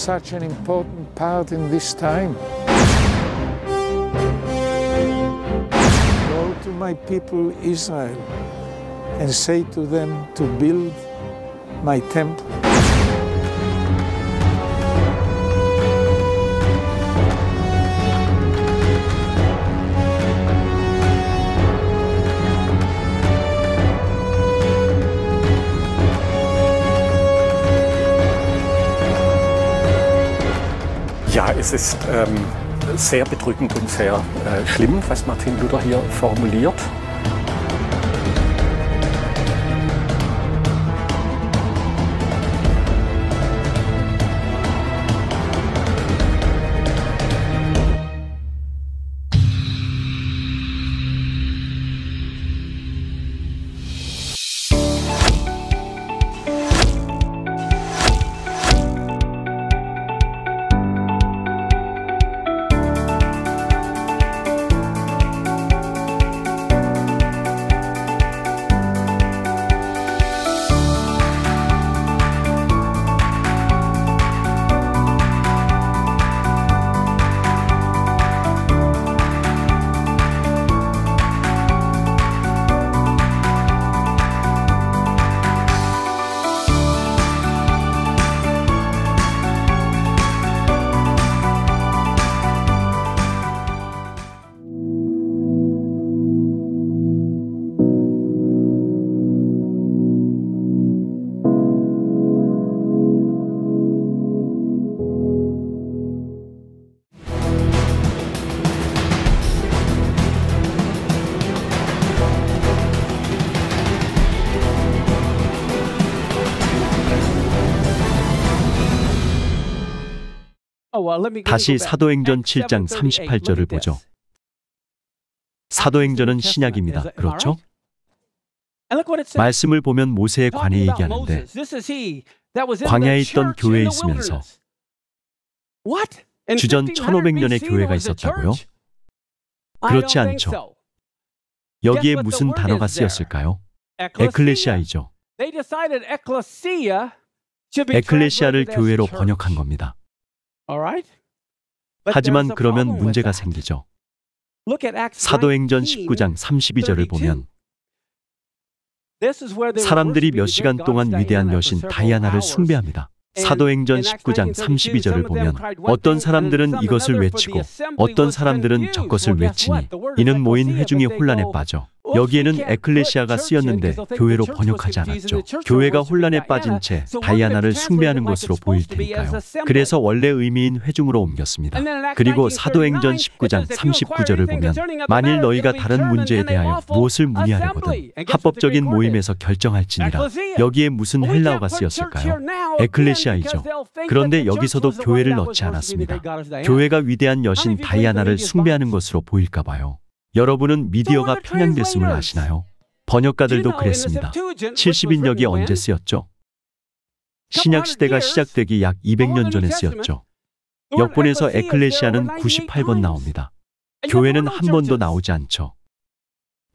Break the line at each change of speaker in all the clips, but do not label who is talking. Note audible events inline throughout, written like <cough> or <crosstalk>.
such an important part in this time. Go to my people Israel and say to them to build my temple. Ja, es ist ähm, sehr bedrückend und sehr äh, schlimm, was Martin Luther hier formuliert. 다시 사도행전 7장 38절을 보죠. 사도행전은 신약입니다. 그렇죠? 말씀을 보면 모세의 관해 얘기하는데
광야에 있던 교회에 있으면서 주전 1500년의 교회가 있었다고요?
그렇지 않죠.
여기에 무슨 단어가 쓰였을까요?
에클레시아이죠.
에클레시아를 교회로 번역한 겁니다. 하지만 그러면 문제가 생기죠. 사도행전 19장
32절을 보면 사람들이 몇 시간 동안 위대한 여신 다이아나를 숭배합니다. 사도행전 19장 32절을 보면 어떤 사람들은 이것을 외치고 어떤 사람들은 저것을 외치니 이는 모인 회중이 혼란에 빠져 여기에는 에클레시아가 쓰였는데 교회로 번역하지 않았죠. 교회가 혼란에 빠진 채 다이아나를 숭배하는 것으로 보일 테니까요. 그래서 원래 의미인 회중으로 옮겼습니다. 그리고 사도행전 19장 39절을 보면 만일 너희가 다른 문제에 대하여 무엇을 문의하려거든 합법적인 모임에서 결정할지니라 여기에 무슨 헬라어가 쓰였을까요? 에클레시아이죠. 그런데 여기서도 교회를 넣지 않았습니다. 교회가 위대한 여신 다이아나를 숭배하는 것으로 보일까 봐요. 여러분은 미디어가 편향됐음을 아시나요? 번역가들도 그랬습니다. 70인역이 언제 쓰였죠? 신약시대가 시작되기 약 200년 전에 쓰였죠. 역본에서 에클레시아는 98번 나옵니다. 교회는 한 번도 나오지 않죠.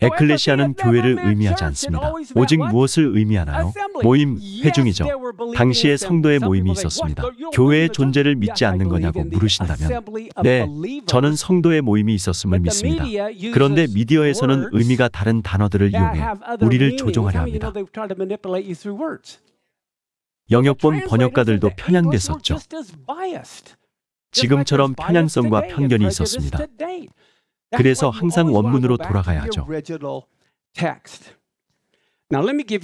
에클레시아는 교회를 의미하지 않습니다. 오직 무엇을 의미하나요? 모임, 회중이죠. 당시에 성도의 모임이 있었습니다. 교회의 존재를 믿지 않는 거냐고 물으신다면, 네, 저는 성도의 모임이 있었음을 믿습니다. 그런데 미디어에서는 의미가 다른 단어들을 이용해 우리를 조종하려 합니다. 영역본 번역가들도 편향됐었죠. 지금처럼 편향성과 편견이 있었습니다.
그래서 항상 원문으로 돌아가야 하죠.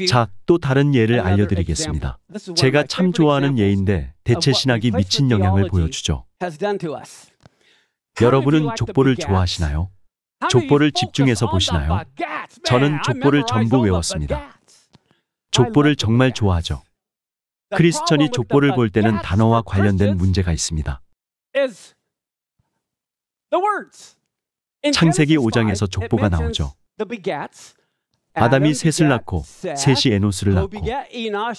자, 또 다른 예를 알려드리겠습니다. 제가 참 좋아하는 예인데 대체 신학이 미친 영향을 보여주죠. 여러분은 족보를 좋아하시나요? 족보를 집중해서 보시나요? 저는 족보를 전부 외웠습니다. 족보를 정말 좋아하죠.
크리스천이 족보를 볼 때는
단어와 관련된 문제가 있습니다.
창세기 5장에서 족보가 나오죠.
아담이 셋을 낳고 셋이 에노스를 낳고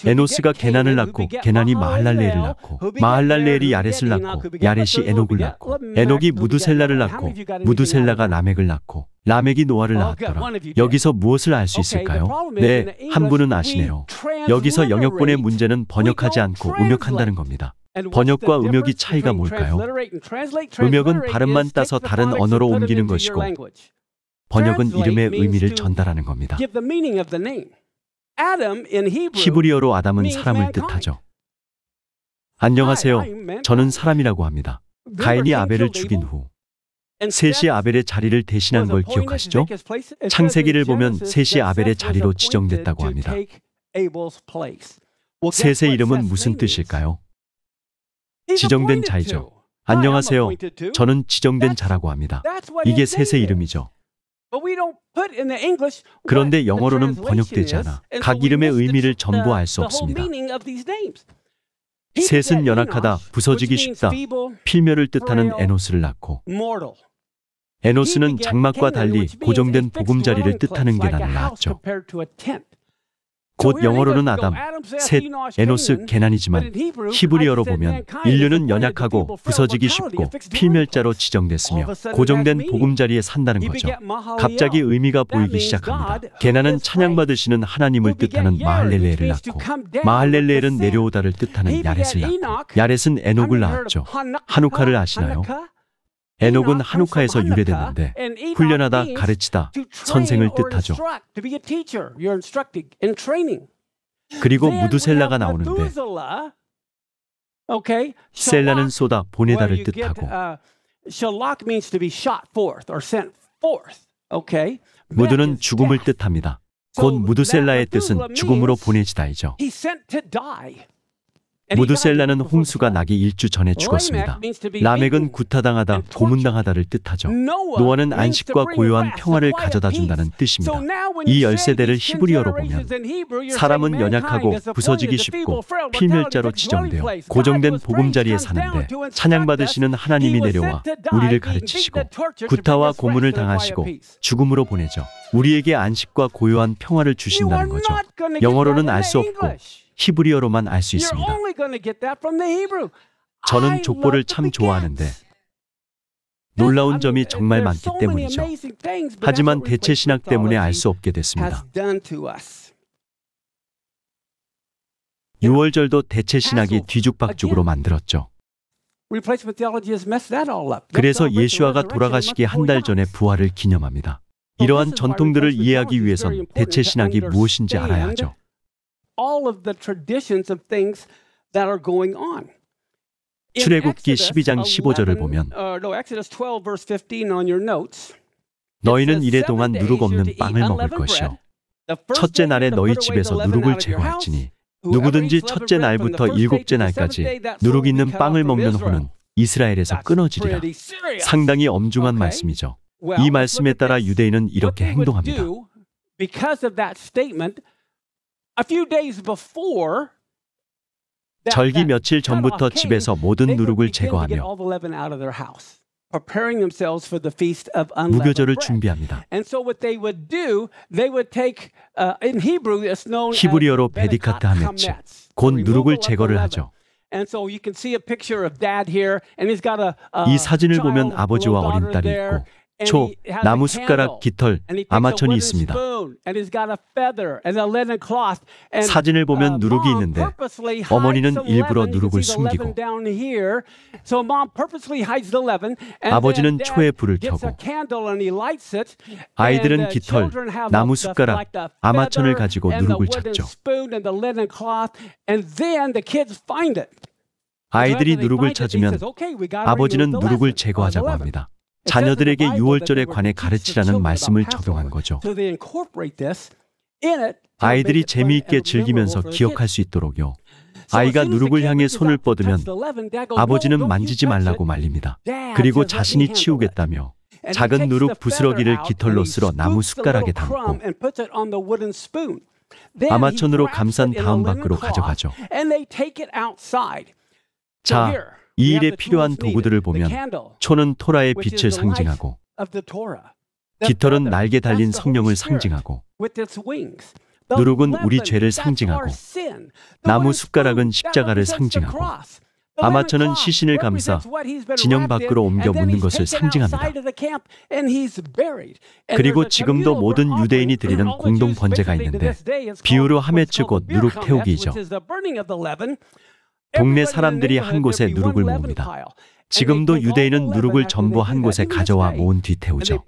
에노스가 게난을 낳고 게난이 마할랄레를 낳고 마할랄레엘이 야렛을 낳고 야렛이 에녹을 낳고 에녹이 무두셀라를 낳고 무두셀라가 라멕을 낳고 라멕이 노아를 oh, 낳았더라. 여기서 무엇을 알 수 있을까요? 네, 한 분은 아시네요. 여기서 영역권의 문제는 번역하지 않고 음역한다는 겁니다. 번역과 음역이 차이가 뭘까요?
음역은 발음만 따서 다른 언어로 옮기는 것이고
번역은 이름의 의미를 전달하는 겁니다.
히브리어로 아담은 사람을
뜻하죠. 안녕하세요. 저는 사람이라고 합니다. 가인이 아벨을 죽인 후 셋이 아벨의 자리를 대신한 걸 기억하시죠?
창세기를 보면 셋이 아벨의 자리로
지정됐다고 합니다. 셋의 이름은 무슨 뜻일까요? 지정된 자이죠. 안녕하세요. 저는 지정된 자라고 합니다. 이게 셋의 이름이죠. 그런데 영어로는 번역되지 않아 각 이름의 의미를 전부 알 수 없습니다. 셋은 연약하다, 부서지기 쉽다,
필멸을 뜻하는
에노스를 낳고 에노스는 장막과 달리 고정된 보금자리를 뜻하는 게 나는 낫죠. 곧 영어로는 아담, 셋, 에노스, 개난이지만 히브리어로 보면 인류는 연약하고 부서지기 쉽고 피멸자로 지정됐으며 고정된 보금자리에 산다는 거죠. 갑자기 의미가 보이기 시작합니다. 개난은 찬양받으시는 하나님을 뜻하는 마할렐레를 낳고 마할렐레는 내려오다를 뜻하는 야렛을 낳고 야렛은 에녹을 낳았죠.
한우카를 아시나요?
에녹은 한우카에서 유래되는데 훈련하다 가르치다 선생을 뜻하죠. 그리고 무두셀라가 나오는데 셀라는 쏟아 보내다를 뜻하고 무두는 uh, 죽음을 뜻합니다. 곧 무두셀라의 뜻은 죽음으로 보내지다이죠. 무드셀라는 홍수가 나기 일주 전에 죽었습니다. 라멕은 구타당하다, 고문당하다를 뜻하죠. 노아는 안식과 고요한 평화를 가져다 준다는 뜻입니다. 이 열세대를 히브리어로 보면 사람은 연약하고 부서지기 쉽고 필멸자로 지정되어 고정된 보금자리에 사는데 찬양받으시는 하나님이 내려와 우리를 가르치시고 구타와 고문을 당하시고 죽음으로 보내죠. 우리에게 안식과 고요한 평화를 주신다는 거죠. 영어로는 알 수 없고 히브리어로만 알 수 있습니다. 저는 족보를 참 좋아하는데 놀라운 점이 정말 많기 때문이죠.
하지만 대체 신학 때문에
알 수 없게 됐습니다. 6월절도 대체 신학이 뒤죽박죽으로 만들었죠. 그래서 예수아가 돌아가시기 한 달 전에 부활을 기념합니다. 이러한 전통들을 이해하기 위해선 대체 신학이 무엇인지 알아야 하죠.
all of the traditions of things that are going on.
출애굽기 12장 15절을 보면
uh,
너희는 이래 동안 누룩 없는 빵을 먹을 것이요 첫째 날에 너희 집에서 누룩을 제거할지니 누구든지 첫째 날부터 일곱째 날까지 누룩 있는 빵을 먹는 호는 이스라엘에서 끊어지리라. 상당히 엄중한 말씀이죠. 이 말씀에 따라 유대인은 이렇게 행동합니다. 절기 며칠 전부터 집에서 모든 누룩을 제거하며
무교절을 준비합니다. Uh, 히브리어로 베디카트 하메츠,
곧 누룩을 제거를 하죠. Uh, 이 사진을 보면 아버지와 어린 딸이 있고 초, 나무 숟가락, 깃털, 아마천이 있습니다. 사진을 보면 uh, 누룩이 있는데
어머니는 일부러 누룩을 숨기고 아버지는 초에 불을 켜고 아이들은 uh, 깃털, 나무 숟가락, 아마천을 가지고 누룩을 찾죠.
아이들이 누룩을 찾으면 아버지는 누룩을 제거하자고 합니다. 자녀들에게 6월절에 관해 가르치라는 말씀을 적용한 거죠. 아이들이 재미있게 즐기면서 기억할 수 있도록요. 아이가 누룩을 향해 손을 뻗으면 아버지는 만지지 말라고 말립니다.
그리고 자신이
치우겠다며 작은 누룩 부스러기를 깃털로 쓸어 나무 숟가락에
담고 아마천으로 감싼 다음 밖으로 가져가죠.
자, 이 일에 필요한 도구들을 보면 초는 토라의 빛을 상징하고 깃털은 날개 달린 성령을 상징하고
누룩은 우리 죄를 상징하고
나무 숟가락은 십자가를 상징하고 아마천은 시신을 감싸
진영 밖으로 옮겨 묻는 것을 상징합니다. 그리고 지금도 모든
유대인이 드리는 공동 번제가 있는데 비유로 하메츠 곧 누룩 태우기이죠. 동네 사람들이 한 곳에 누룩을 모읍니다. 지금도 유대인은 누룩을 전부 한 곳에 가져와 모은 뒤 태우죠.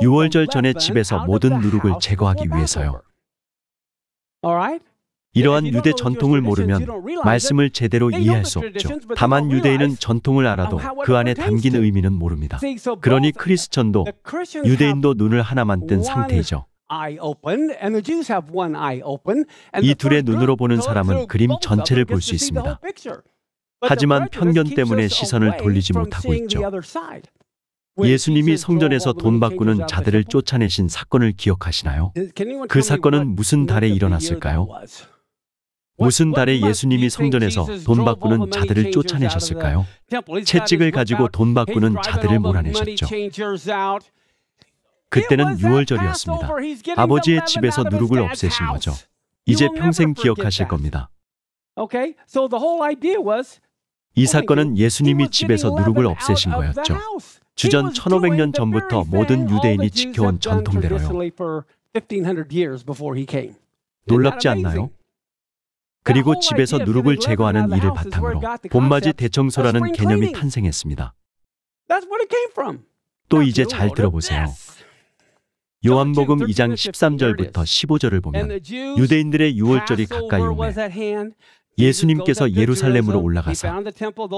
6월절 전에 집에서 모든 누룩을 제거하기 위해서요. 이러한 유대 전통을 모르면 말씀을 제대로 이해할 수 없죠. 다만 유대인은 전통을 um, 알아도 그 안에 담긴 의미는 모릅니다.
그러니 크리스천도 유대인도
눈을 하나만 뜬 상태이죠.
이 둘의 눈으로 보는 사람은 그림 전체를 볼 수 있습니다. 하지만 편견
때문에 시선을 돌리지 못하고 있죠. 예수님이 성전에서 돈 바꾸는 자들을 쫓아내신 사건을 기억하시나요? 그 사건은 무슨 달에 일어났을까요? 무슨 달에 예수님이 성전에서 돈 바꾸는 자들을 쫓아내셨을까요? 채찍을 가지고 돈 바꾸는 자들을 몰아내셨죠. 그때는 6월절이었습니다. 아버지의 집에서 누룩을 없애신 거죠. 이제 평생 기억하실 겁니다. 이 사건은 예수님이 집에서 누룩을 없애신 거였죠. 주전 1500년 전부터 모든 유대인이 지켜온 전통대로요. 놀랍지 않나요? 그리고 집에서 누룩을 제거하는 일을 바탕으로 봄맞이 대청소라는 개념이 탄생했습니다. 또 이제 잘 들어보세요. 요한복음 2장 13절부터 15절을 보면 유대인들의 유월절이 가까이 오매 예수님께서 예루살렘으로 올라가서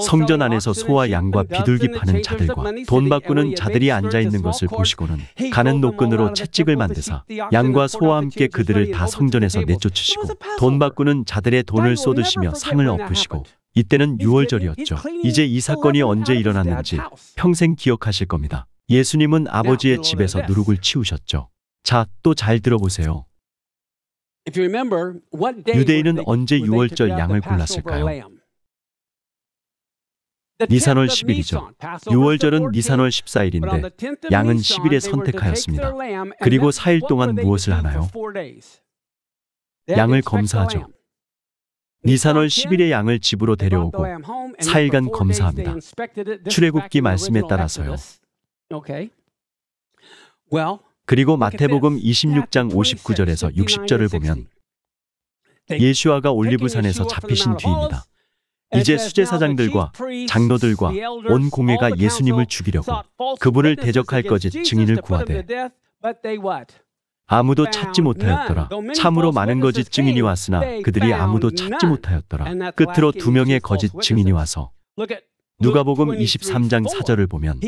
성전 안에서 소와 양과 비둘기 파는 자들과 돈 바꾸는 자들이 앉아 있는 것을 보시고는 가는 노끈으로 채찍을 만드사 양과 소와 함께 그들을 다 성전에서 내쫓으시고 돈 바꾸는 자들의 돈을 쏟으시며 상을 엎으시고 이때는 6월절이었죠. 이제 이 사건이 언제 일어났는지 평생 기억하실 겁니다. 예수님은 네, 아버지의 집에서 네. 누룩을 치우셨죠. 자, 또 잘 들어보세요.
유대인은 언제 유월절 양을 골랐을까요?
니산월 10일이죠. 6월절은 니산월 14일인데 양은 10일에 선택하였습니다. 그리고 4일 동안 무엇을 하나요? 양을 검사하죠. 니산월 10일에 양을 집으로 데려오고 4일간 검사합니다.
출애굽기 말씀에 따라서요.
그리고 마태복음 26장 59절에서 60절을 보면 예수아가 올리브산에서 잡히신 뒤입니다. 이제 수제사장들과 장로들과 온 공회가 예수님을 죽이려고 그분을 대적할 거짓 증인을 구하되 아무도 찾지 못하였더라. 참으로 많은 거짓 증인이 왔으나 그들이 아무도 찾지 못하였더라. 끝으로 두 명의 거짓 증인이 와서 누가복음 23장 4절을 보면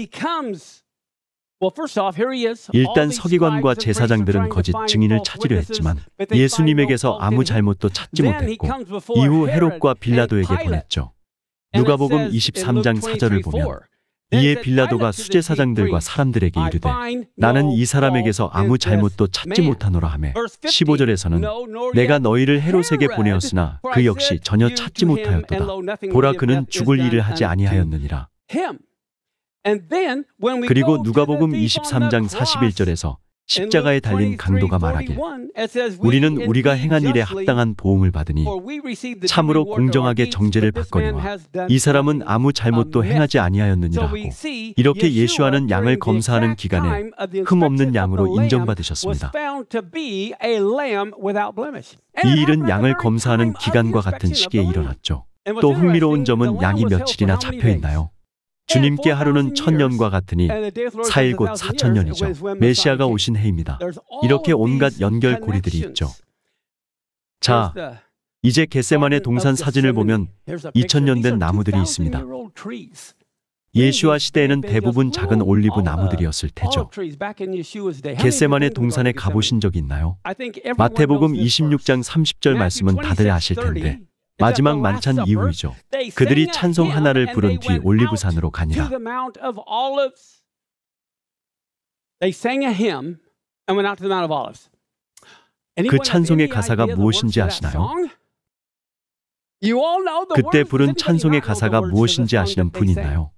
일단 서기관과 제사장들은 거짓 증인을 찾으려 했지만 예수님에게서 아무 잘못도 찾지 못했고 이후 헤롯과 빌라도에게 보냈죠. 누가복음 23장 4절을 보면 이에 빌라도가 수제사장들과 사람들에게 이르되 나는 이 사람에게서 아무 잘못도 찾지 못하노라 하며 15절에서는 내가 너희를 헤롯에게 보내었으나 그 역시 전혀 찾지 못하였도다. 보라 그는 죽을 일을 하지 아니하였느니라. 그리고 누가복음 23장 41절에서 십자가에 달린 강도가 말하길
우리는 우리가 행한 일에 합당한
보응을 받으니
참으로 공정하게
정죄를 받거니와 이 사람은 아무 잘못도 행하지 아니하였느니라 하고 이렇게 예수하는 양을 검사하는 기간에 흠 없는 양으로 인정받으셨습니다. 이 일은 양을 검사하는 기간과 같은 시기에 일어났죠. 또 흥미로운 점은 양이 며칠이나 잡혀 있나요? 주님께 하루는 천년과 같으니 사일 곧 사천년이죠. 메시아가 오신 해입니다. 이렇게 온갖 연결고리들이 있죠. 자, 이제 겟세만의 동산 사진을 보면 2000년 된 나무들이 있습니다. 예수와 시대에는 대부분 작은 올리브 나무들이었을
테죠. 겟세만의
동산에 가보신 적 있나요? 마태복음 26장 30절 말씀은 다들 아실 텐데 마지막 만찬 이후이죠. 그들이 찬송 하나를 부른 뒤 올리브산으로 가니라.
그 찬송의 가사가 무엇인지 아시나요? 그때 부른
찬송의 가사가 무엇인지 아시는 분 있나요?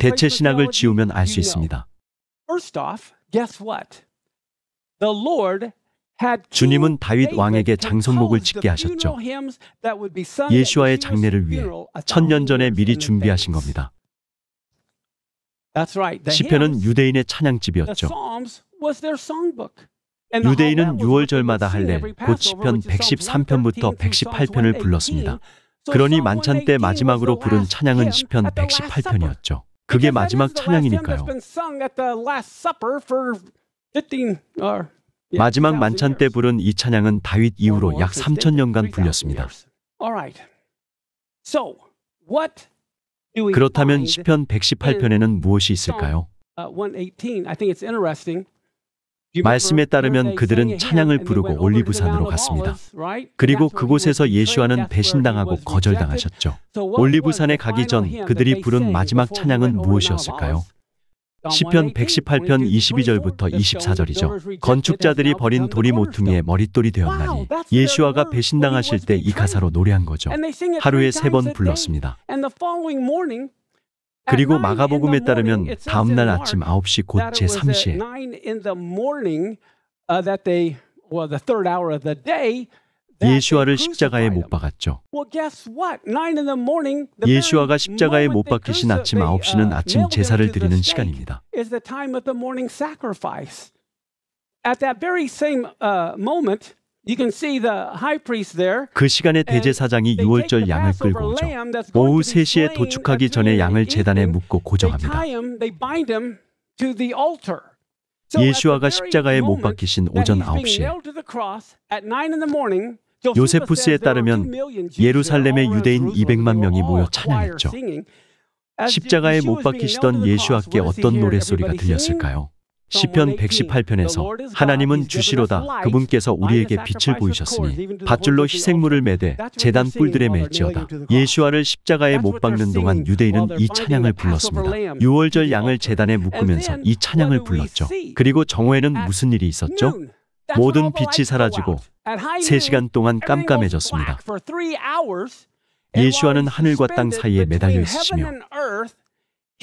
대체 신학을 지우면 알 수 있습니다. 주님은 다윗 왕에게 장성목을 짓게 하셨죠.
예수와의 장례를 위해 천년
전에 미리 준비하신 겁니다. 시편은 유대인의 찬양집이었죠. 유대인은 6월절마다 할래 곧 시편 113편부터 118편을 불렀습니다. 그러니 만찬 때 마지막으로 부른 찬양은 시편 118편이었죠. 그게 마지막 찬양이니까요.
예. 마지막 만찬
때 부른 이 찬양은 다윗 이후로 어, 어, 약 3천 어, 년간 불렸습니다.
그렇다면 시편 118편에는
무엇이 있을까요?
Uh, 말씀에
따르면 그들은 찬양을 부르고 올리브산으로 갔습니다. 그리고 그곳에서 예수와는 배신당하고 거절당하셨죠. 올리브산에 가기 전 그들이 부른 마지막 찬양은 무엇이었을까요? 시편 118편 22절부터 24절이죠. 건축자들이 버린 돌이 모퉁이에 머릿돌이 되었나니 예수아가 배신당하실 때 이 가사로 노래한 거죠. 하루에 세 번 불렀습니다. 그리고 마가복음에 따르면 다음 날 아침 9시 곧 제3시에 예수아를 십자가에 못 박았죠. 예수와가 십자가에 못 박히신 아침 9시는 uh, 아침 제사를 드리는 시간입니다. Uh, 그 시간에 대제사장이 유월절 양을 끌고 오죠. 오후 3시에 도축하기 전에 양을 재단에 묶고 고정합니다. 예수와가 십자가에 못 박히신 오전 9시에
요세푸스에 따르면
예루살렘의 유대인 200만 명이 모여 찬양했죠. 십자가에 못 박히시던 예수께 와 어떤 노래소리가 들렸을까요? 시편 118편에서 하나님은 주시로다 그분께서 우리에게 빛을 보이셨으니 밧줄로 희생물을 매대 재단 뿔들에 맺지어다 예수와를 십자가에 못 박는 동안 유대인은 이 찬양을 불렀습니다. 6월절 양을 재단에 묶으면서 이 찬양을 불렀죠. 그리고 정오에는 무슨 일이 있었죠? 모든 빛이 사라지고 3시간 동안 깜깜해졌습니다. 예수와는 하늘과 땅 사이에 매달려 있으시며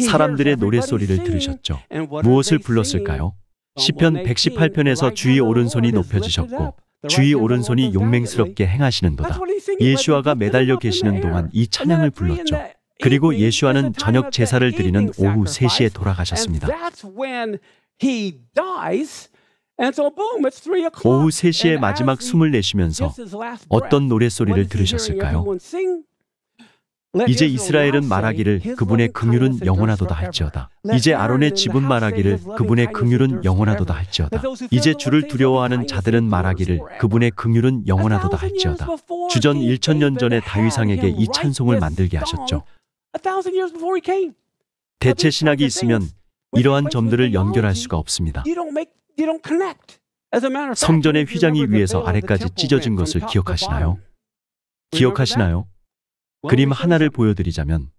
사람들의 노랫소리를 들으셨죠. 무엇을 불렀을까요? 시편 118편에서 주의 오른손이 높여지셨고 주의 오른손이 용맹스럽게 행하시는도다. 예수와가 매달려 계시는 동안 이 찬양을 불렀죠. 그리고 예수와는 저녁 제사를 드리는 오후 3시에 돌아가셨습니다. 오후 3시에 마지막 숨을 내쉬면서 어떤 노랫소리를 들으셨을까요?
이제 이스라엘은
말하기를 그분의 긍휼은 영원하도다 할지어다. 이제 아론의 집은 말하기를 그분의 긍휼은 영원하도다 할지어다. 이제 주를 두려워하는 자들은 말하기를 그분의 긍휼은 영원하도다 할지어다. 주전 1000년 전에 다윗상에게 이 찬송을 만들게 하셨죠. 대체 신학이 있으면 이러한 점들을 연결할 수가 없습니다. 성전의 휘장이 위에서 아래까지 찢어진 것을 기억하시나요? 기억하시나요? 그림 하나를 보여드리자면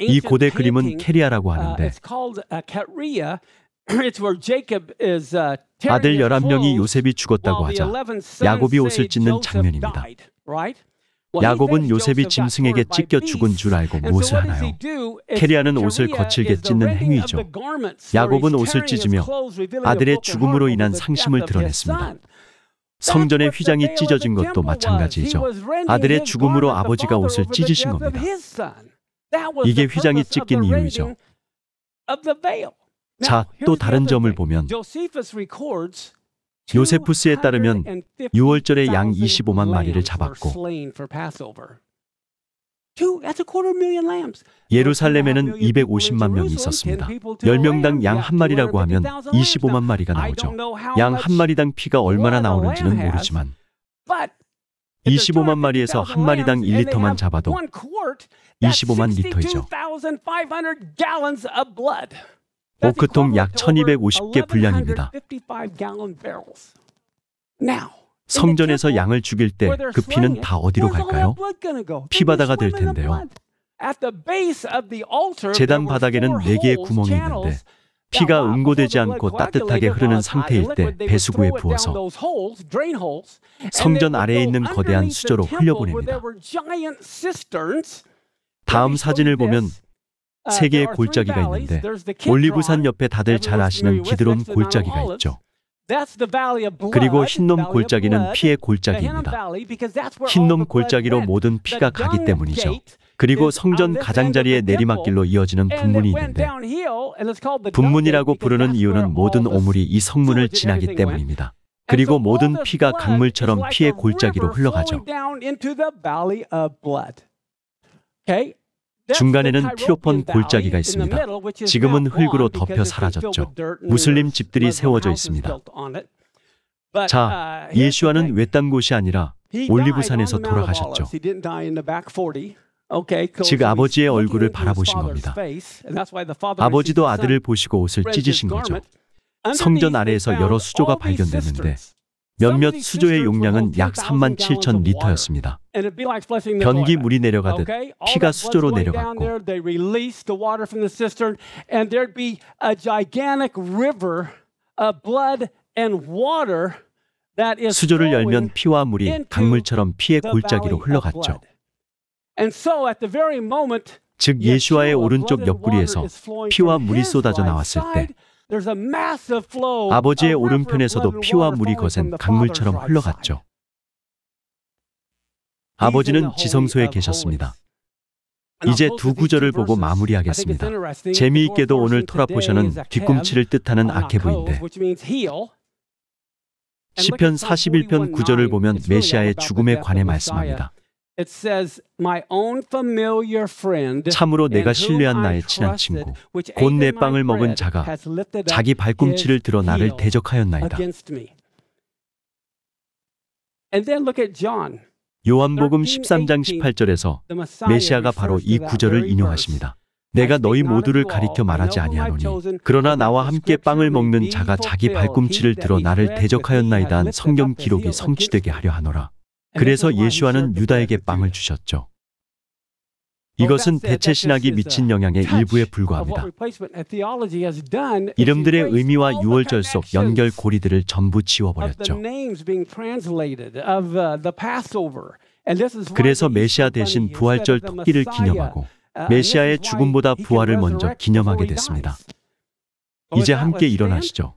이 고대 그림은
캐리아라고 uh, 하는데
uh, <clears throat> uh, 아들
11명이 요셉이 죽었다고 하자 야곱이 옷을 찢는 장면입니다. 야곱은 요셉이 짐승에게 찢겨 죽은 줄 알고 무엇을 하나요? 캐리아는 옷을 거칠게 찢는 행위죠. 야곱은 옷을 찢으며 아들의 죽음으로 인한 상심을 드러냈습니다. 성전의 휘장이 찢어진 것도 마찬가지이죠. 아들의 죽음으로 아버지가 옷을 찢으신 겁니다.
이게 휘장이 찢긴 이유이죠.
자, 또 다른 점을 보면 요세푸스에 따르면 6월절에 양 25만 마리를 잡았고 예루살렘에는 250만 명이 있었습니다. 10명당 양 한 마리라고 하면 25만 마리가 나오죠. 양 한 마리당 피가 얼마나 나오는지는 모르지만 25만 마리에서 한 마리당 1리터만 잡아도
25만 리터이죠.
오크통 약 1250개 분량입니다. 성전에서 양을 죽일 때 그 피는 다 어디로 갈까요? 피바다가 될 텐데요. 재단 바닥에는 4개의 구멍이 있는데 피가 응고되지 않고 따뜻하게 흐르는 상태일 때 배수구에 부어서
성전 아래에
있는 거대한 수저로 흘려보냅니다. 다음 사진을 보면 아, 세 개의 골짜기가 있는데 올리브산 옆에 다들 잘 아시는 기드론 골짜기가 있죠. 그리고 흰놈 골짜기는 피의 골짜기입니다. 흰놈 골짜기로 모든 피가 가기 때문이죠. 그리고 성전 가장자리의 내리막길로 이어지는 분문이 있는데 분문이라고 부르는 이유는 모든 오물이 이 성문을 지나기 때문입니다. 그리고 모든 피가 강물처럼 피의 골짜기로 흘러가죠. 중간에는 티오폰 골짜기가 있습니다. 지금은 흙으로 덮여 사라졌죠. 무슬림 집들이 세워져 있습니다. 자, uh, 예수와는 외딴 곳이 아니라 올리브산에서 돌아가셨죠. 즉 아버지의 얼굴을 바라보신 겁니다.
아버지도 아들을
보시고 옷을 찢으신 거죠. 성전 아래에서 여러 수조가 발견됐는데 몇몇 수조의 용량은 약 3만 7천 리터였습니다. 변기 물이 내려가듯 피가 수조로 내려갔고 수조를 열면 피와 물이 강물처럼 피의 골짜기로 흘러갔죠. 즉 예수와의 오른쪽 옆구리에서 피와 물이 쏟아져 나왔을 때 아버지의 오른편에서도 피와 물이 거센 강물처럼 흘러갔죠. 아버지는 지성소에 계셨습니다. 이제 두 구절을 보고 마무리하겠습니다.
재미있게도 오늘 토라포션은 뒤꿈치를 뜻하는 아케부인데
시편 41편 9절을 보면 메시아의 죽음에 관해 말씀합니다.
참으로 내가 신뢰한 나의 친한 친구 곧 내 빵을
먹은 자가 자기 발꿈치를 들어 나를 대적하였나이다. 요한복음 13장 18절에서 메시아가 바로 이 구절을 인용하십니다. 내가 너희 모두를 가리켜 말하지 아니하노니 그러나 나와 함께 빵을 먹는 자가 자기 발꿈치를 들어 나를 대적하였나이다 한 성경 기록이 성취되게 하려 하노라. 그래서 예수와는 유다에게 빵을 주셨죠. 이것은 대체 신학이 미친 영향의 일부에 불과합니다. 이름들의 의미와 유월절 속 연결 고리들을 전부 지워버렸죠. Uh, 그래서 메시아 대신 부활절 토끼를 기념하고 uh, 메시아의 죽음보다 부활을 먼저 기념하게 됐습니다. 이제 함께 일어나시죠.